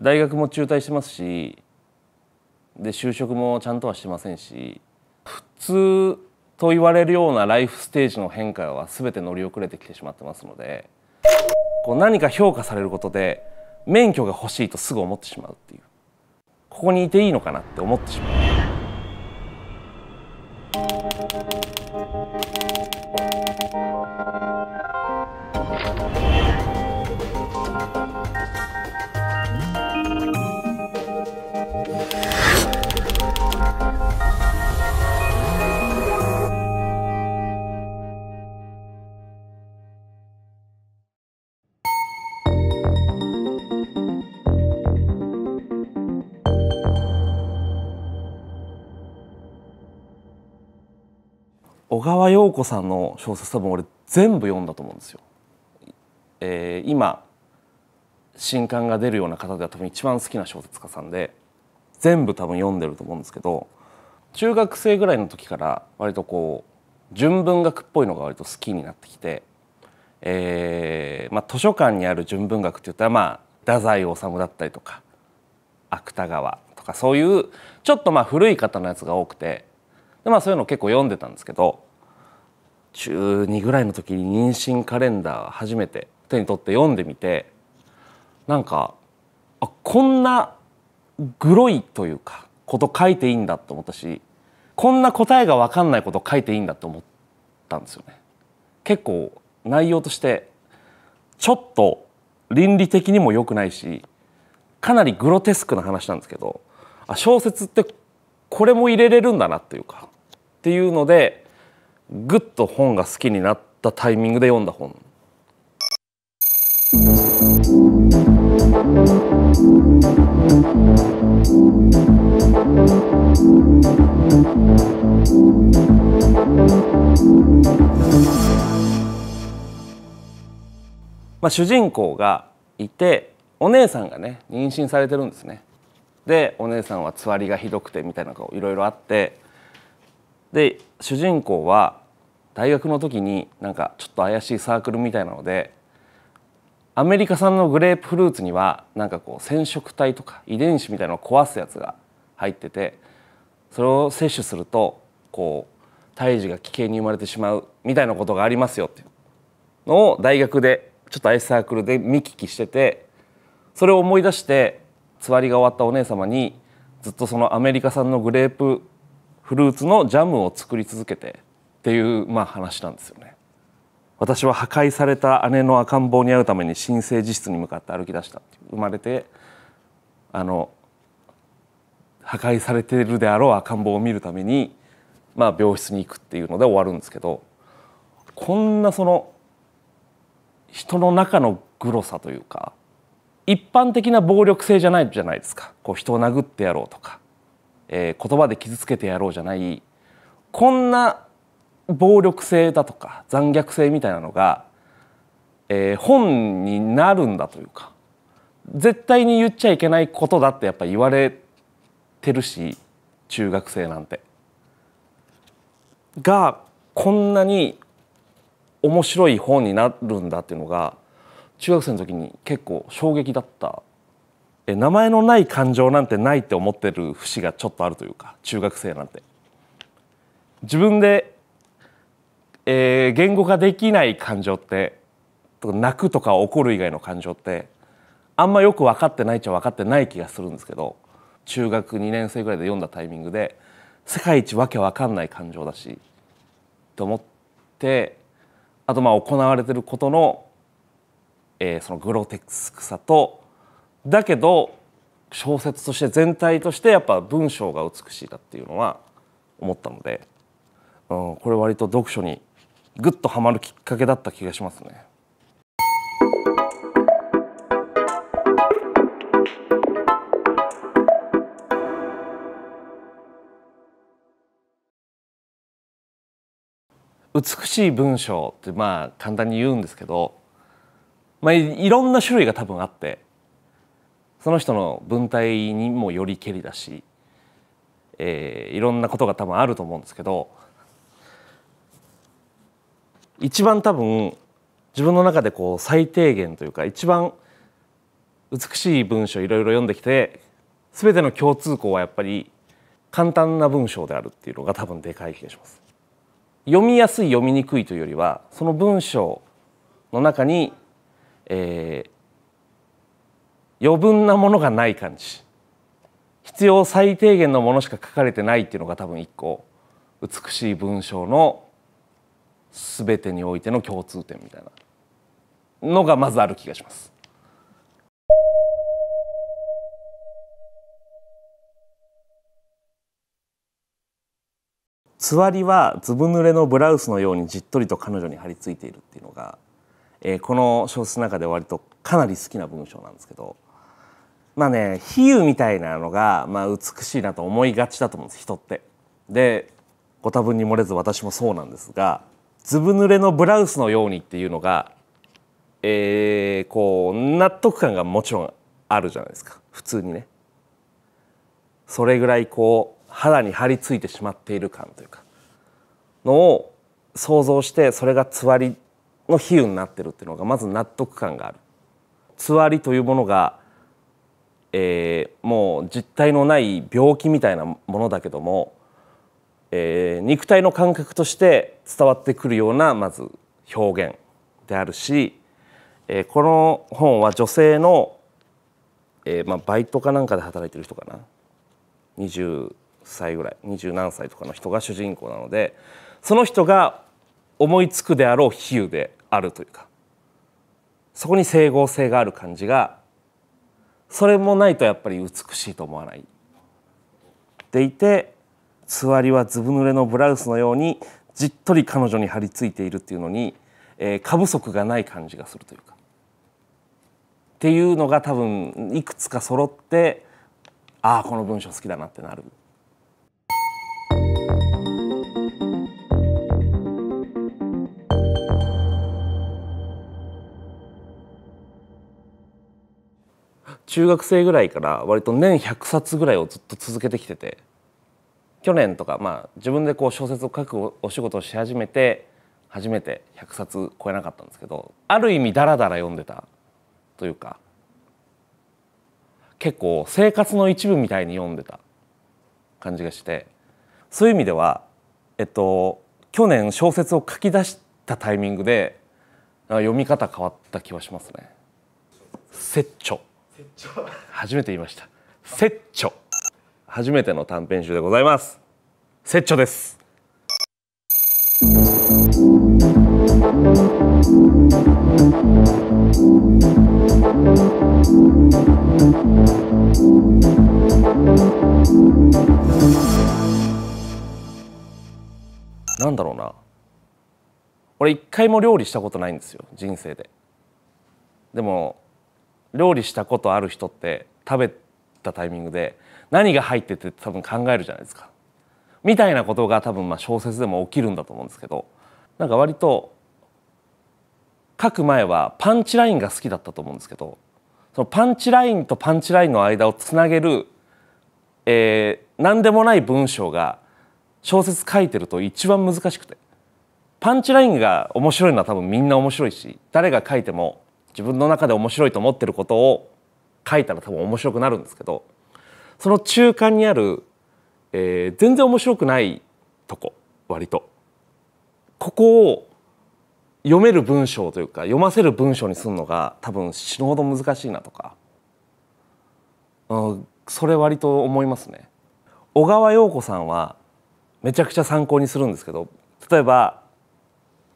大学も中退してますしで就職もちゃんとはしてませんし普通と言われるようなライフステージの変化は全て乗り遅れてきてしまってますのでこう何か評価されることで免許が欲しいとすぐ思ってしまうっていうここにいていいのかなって思ってしまう。川陽子さんの小説多分俺全部読んだと思うんですよ。えー、今新刊が出るような方では多分一番好きな小説家さんで全部多分読んでると思うんですけど中学生ぐらいの時から割とこう純文学っぽいのが割と好きになってきて、えーまあ、図書館にある純文学っていったらまあ太宰治だったりとか芥川とかそういうちょっとまあ古い方のやつが多くてで、まあ、そういうの結構読んでたんですけど中2ぐらいの時に妊娠カレンダー初めて手に取って読んでみてなんかあこんなグロいというかこと書いていいんだと思ったしこんな答えが分かんないこと書いていいんだと思ったんですよね。結構内容としてちょっと倫理的にも良くないしかなりグロテスクな話なんですけどあ小説ってこれも入れれるんだなというかっていうのでぐっと本が好きになったタイミングで読んだ本。まあ、主人公がいてお姉さんがね妊娠されてるんですね。でお姉さんはつわりがひどくてみたいなのがいろいろあってで主人公は大学の時になんかちょっと怪しいサークルみたいなのでアメリカ産のグレープフルーツにはなんかこう染色体とか遺伝子みたいなのを壊すやつが入っててそれを摂取するとこう胎児が危険に生まれてしまうみたいなことがありますよっていうのを大学でちょっとアイスサークルで見聞きしててそれを思い出してつわりが終わったお姉様にずっとそのアメリカ産のグレープフルーツのジャムを作り続けてっていうまあ話なんですよね私は破壊された姉の赤ん坊に会うために新生児室に向かって歩き出した生まれてあの破壊されているであろう赤ん坊を見るために、まあ、病室に行くっていうので終わるんですけどこんなその人の中のグロさというか一般的な暴力性じゃないじゃないですかこう人を殴ってやろうとかえー、言葉で傷つけてやろうじゃないこんな暴力性だとか残虐性みたいなのが、えー、本になるんだというか絶対に言っちゃいけないことだってやっぱ言われてるし中学生なんて。がこんなに面白い本になるんだっていうのが中学生の時に結構衝撃だった名前のない感情なんてないって思ってる節がちょっとあるというか中学生なんて自分で、えー、言語化できない感情って泣くとか怒る以外の感情ってあんまよく分かってないっちゃ分かってない気がするんですけど中学2年生ぐらいで読んだタイミングで世界一わけわかんない感情だしと思ってあとまあ行われてることの、えー、そのグロテクスクさとだけど小説として全体としてやっぱ文章が美しいだっていうのは思ったので、うん、これ割と読書にぐっとはまるきっかけだった気がしますね。美しい文章ってまあ簡単に言うんですけど、まあ、いろんな種類が多分あってその人の文体にもよりけりだし、えー、いろんなことが多分あると思うんですけど一番多分自分の中でこう最低限というか一番美しい文章いろいろ読んできて全ての共通項はやっぱり簡単な文章であるっていうのが多分でかい気がします。読みやすい読みにくいというよりはその文章の中に、えー、余分なものがない感じ必要最低限のものしか書かれてないっていうのが多分一個美しい文章の全てにおいての共通点みたいなのがまずある気がします。つわりはずぶ濡れのブラウスのようにじっとりと彼女に張り付いているっていうのが、えー、この小説の中で割とかなり好きな文章なんですけどまあね比喩みたいなのが、まあ、美しいなと思いがちだと思うんです人って。でご多分に漏れず私もそうなんですがずぶ濡れのブラウスのようにっていうのが、えー、こう納得感がもちろんあるじゃないですか普通にね。それぐらいこう肌に張り付いてしまっている感というかのを想像してそれがつわりの比喩になってるっていうのがまず納得感がある。つわりというものがえー、もう実体のない病気みたいなものだけども、えー、肉体の感覚として伝わってくるようなまず表現であるし、えー、この本は女性の、えーまあ、バイトかなんかで働いてる人かな20歳ぐらい二十何歳とかの人が主人公なのでその人が思いつくであろう比喩であるというかそこに整合性がある感じがそれもないとやっぱり美しいと思わないでいて座りはずぶ濡れのブラウスのようにじっとり彼女に張り付いているっていうのに、えー、過不足がない感じがするというか。っていうのが多分いくつか揃ってああこの文章好きだなってなる。中学生ぐらいから割と年100冊ぐらいをずっと続けてきてて去年とか、まあ、自分でこう小説を書くお仕事をし始めて初めて100冊超えなかったんですけどある意味ダラダラ読んでたというか結構生活の一部みたいに読んでた感じがしてそういう意味では、えっと、去年小説を書き出したタイミングで読み方変わった気はしますね。セッチョ初めて言いました摂著初めての短編集でございます摂著ですなんだろうな俺一回も料理したことないんですよ人生ででも料理したことある人って食べたタイミングで何が入ってて多分考えるじゃないですかみたいなことが多分まあ小説でも起きるんだと思うんですけどなんか割と書く前はパンチラインが好きだったと思うんですけどそのパンチラインとパンチラインの間をつなげる、えー、何でもない文章が小説書いてると一番難しくてパンチラインが面白いのは多分みんな面白いし誰が書いても自分の中で面白いと思ってることを書いたら多分面白くなるんですけどその中間にある、えー、全然面白くないとこ割とここを読める文章というか読ませる文章にするのが多分死ぬほど難しいなとか、うん、それ割と思いますね。小川陽子さんはめちゃくちゃ参考にするんですけど例えば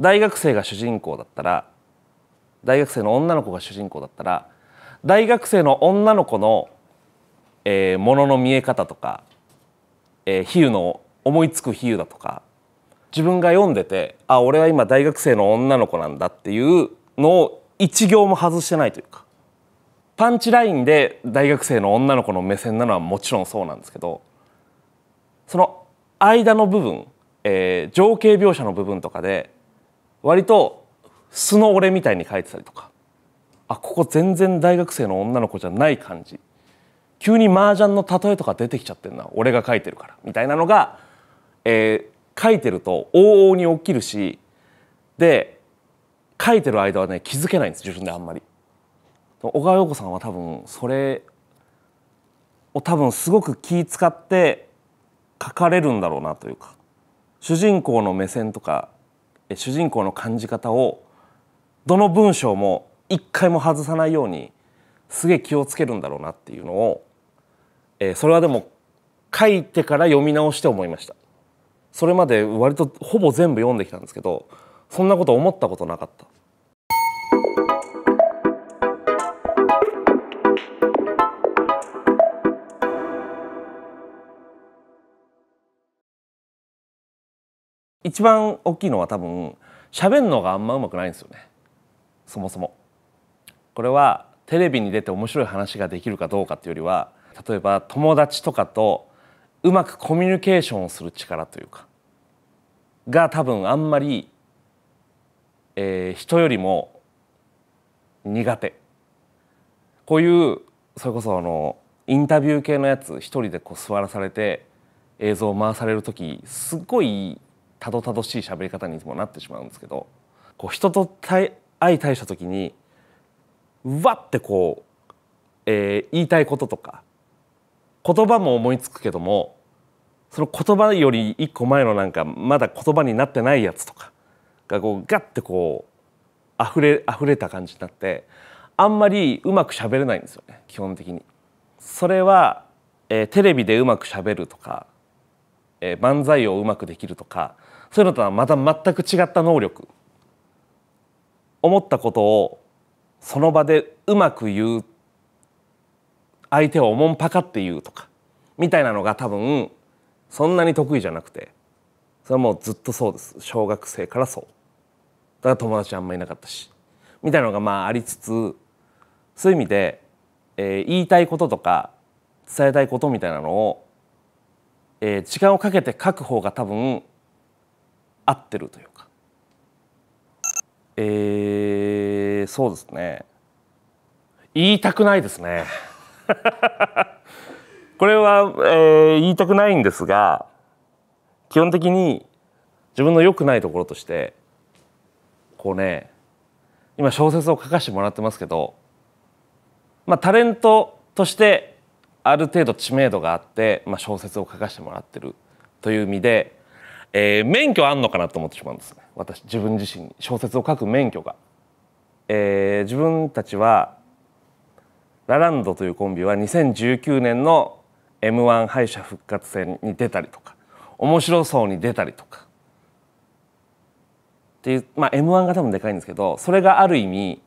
大学生が主人公だったら大学生の女の子が主人公だったら大学生の女の子の、えー、ものの見え方とか、えー、比喩の思いつく比喩だとか自分が読んでてあ俺は今大学生の女の子なんだっていうのを一行も外してないというかパンチラインで大学生の女の子の目線なのはもちろんそうなんですけどその間の部分、えー、情景描写の部分とかで割と素の俺みたいに書いてたりとかあここ全然大学生の女の子じゃない感じ急に麻雀の例えとか出てきちゃってんな俺が書いてるからみたいなのが、えー、書いてると往々に起きるしで書いてる間はね気づけないんです自分であんまり。小川陽子さんは多分それを多分すごく気使って書かれるんだろうなというか主人公の目線とか主人公の感じ方をどの文章も一回も外さないようにすげえ気をつけるんだろうなっていうのを、えー、それはでも書いてから読み直して思いましたそれまで割とほぼ全部読んできたんですけどそんなこと思ったことなかった一番大きいのは多分喋るのがあんまうまくないんですよねそもそも。これはテレビに出て面白い話ができるかどうかっていうよりは例えば友達とかとうまくコミュニケーションをする力というかが多分あんまり、えー、人よりも苦手こういうそれこそあのインタビュー系のやつ一人でこう座らされて映像を回される時すっごいたどたどしい喋り方にもなってしまうんですけどこう人と対相対した時にわってこう、えー、言いたいこととか言葉も思いつくけどもその言葉より一個前のなんかまだ言葉になってないやつとかがこうガッてこう溢れ溢れた感じになってあんまりうまく喋れないんですよね基本的に。それは、えー、テレビでうまくしゃべるとか、えー、漫才をうまくできるとかそういうのとはまた全く違った能力思ったことをその場でうまく言う相手をおもんぱかって言うとかみたいなのが多分そんなに得意じゃなくてそれはもうずっとそうです小学生からそうだから友達あんまいなかったしみたいなのがまあありつつそういう意味で、えー、言いたいこととか伝えたいことみたいなのを、えー、時間をかけて書く方が多分合ってるというかえー、そうですね言いたくないですね これは、えー、言いたくないんですが基本的に自分の良くないところとしてこうね今小説を書かせてもらってますけど、まあ、タレントとしてある程度知名度があって、まあ、小説を書かせてもらってるという意味で、えー、免許あんのかなと思ってしまうんですね。私自分自身に小説を書く免許が、えー、自分たちはラランドというコンビは2019年の m 1敗者復活戦に出たりとか面白そうに出たりとかっていう、まあ、m 1が多分でかいんですけどそれがある意味、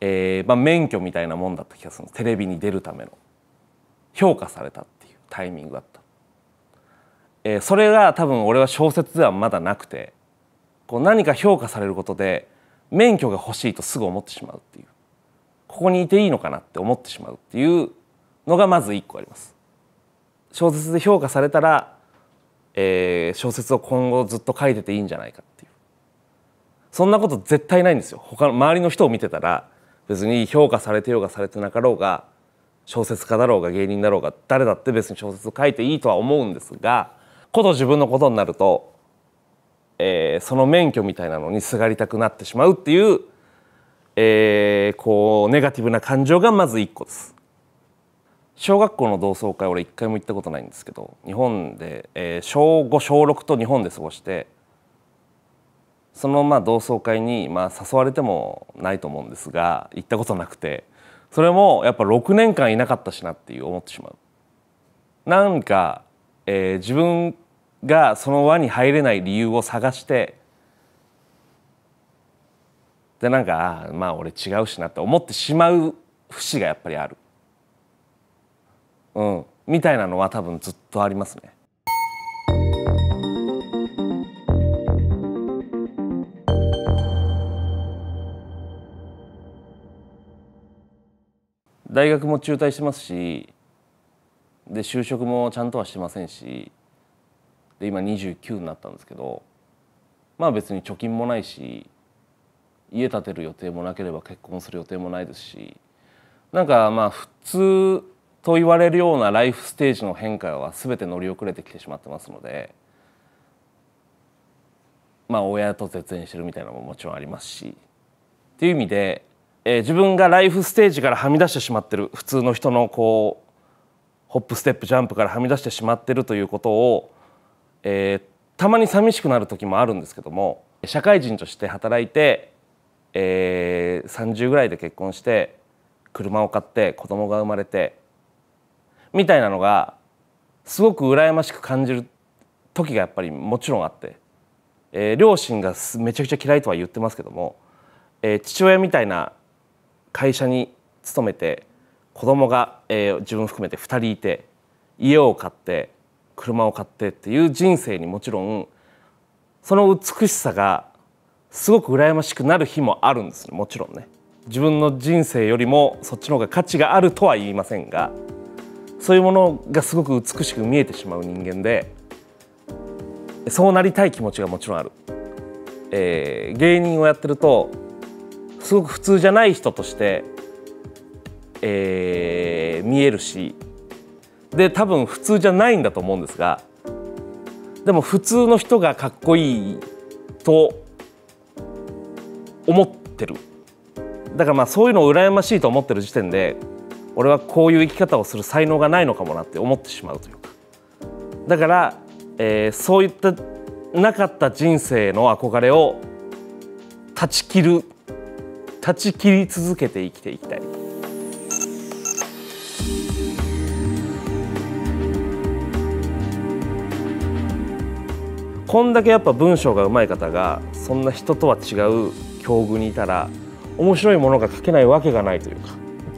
えーまあ、免許みたいなもんだった気がするテレビに出るための評価されたっていうタイミングだった、えー、それが多分俺は小説ではまだなくてこう何か評価されることで免許が欲しいとすぐ思ってしまうっていうここにいていいのかなって思ってしまうっていうのがまず1個あります。小説で評価されたら、えー、小説を今後ずっと書いてていいんじゃないかっていうそんなこと絶対ないんですよ他の周りの人を見てたら別に評価されてようがされてなかろうが小説家だろうが芸人だろうが誰だって別に小説を書いていいとは思うんですがこと自分のことになるとえー、その免許みたいなのにすがりたくなってしまうっていう、えー、こうネガティブな感情がまず1個です。小学校の同窓会俺一回も行ったことないんですけど日本で、えー、小5小6と日本で過ごしてそのまあ同窓会にまあ誘われてもないと思うんですが行ったことなくてそれもやっぱ6年間いなかったしなっていう思ってしまう。なんか、えー、自分がその輪に入れない理由を探してでなんかまあ俺違うしなって思ってしまう節がやっぱりある、うん、みたいなのは多分ずっとありますね。大学も中退してますしで就職もちゃんとはしてませんしで今29になったんですけどまあ別に貯金もないし家建てる予定もなければ結婚する予定もないですしなんかまあ普通と言われるようなライフステージの変化は全て乗り遅れてきてしまってますのでまあ親と絶縁してるみたいなのももちろんありますしっていう意味で、えー、自分がライフステージからはみ出してしまってる普通の人のこうホップステップジャンプからはみ出してしまってるということをえー、たまに寂しくなる時もあるんですけども社会人として働いて、えー、30ぐらいで結婚して車を買って子供が生まれてみたいなのがすごく羨ましく感じる時がやっぱりもちろんあって、えー、両親がめちゃくちゃ嫌いとは言ってますけども、えー、父親みたいな会社に勤めて子供が、えー、自分含めて2人いて家を買って車を買ってっていう人生にもちろんその美しさがすごく羨ましくなる日もあるんですもちろんね自分の人生よりもそっちの方が価値があるとは言いませんがそういうものがすごく美しく見えてしまう人間でそうなりたい気持ちがもちろんある、えー、芸人をやってるとすごく普通じゃない人として、えー、見えるしで多分普通じゃないんだと思うんですがでも普通の人がかっこいいと思ってるだからまあそういうのを羨ましいと思ってる時点で俺はこういう生き方をする才能がないのかもなって思ってしまうというかだから、えー、そういったなかった人生の憧れを断ち切る断ち切り続けて生きていきたい。こんだけやっぱ文章がうまい方がそんな人とは違う境遇にいたら面白いものが書けないわけがないというか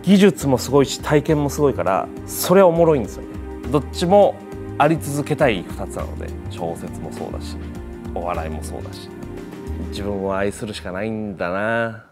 技術もすごいし体験もすごいからそれはおもろいんですよねどっちもあり続けたい2つなので小説もそうだしお笑いもそうだし自分を愛するしかないんだな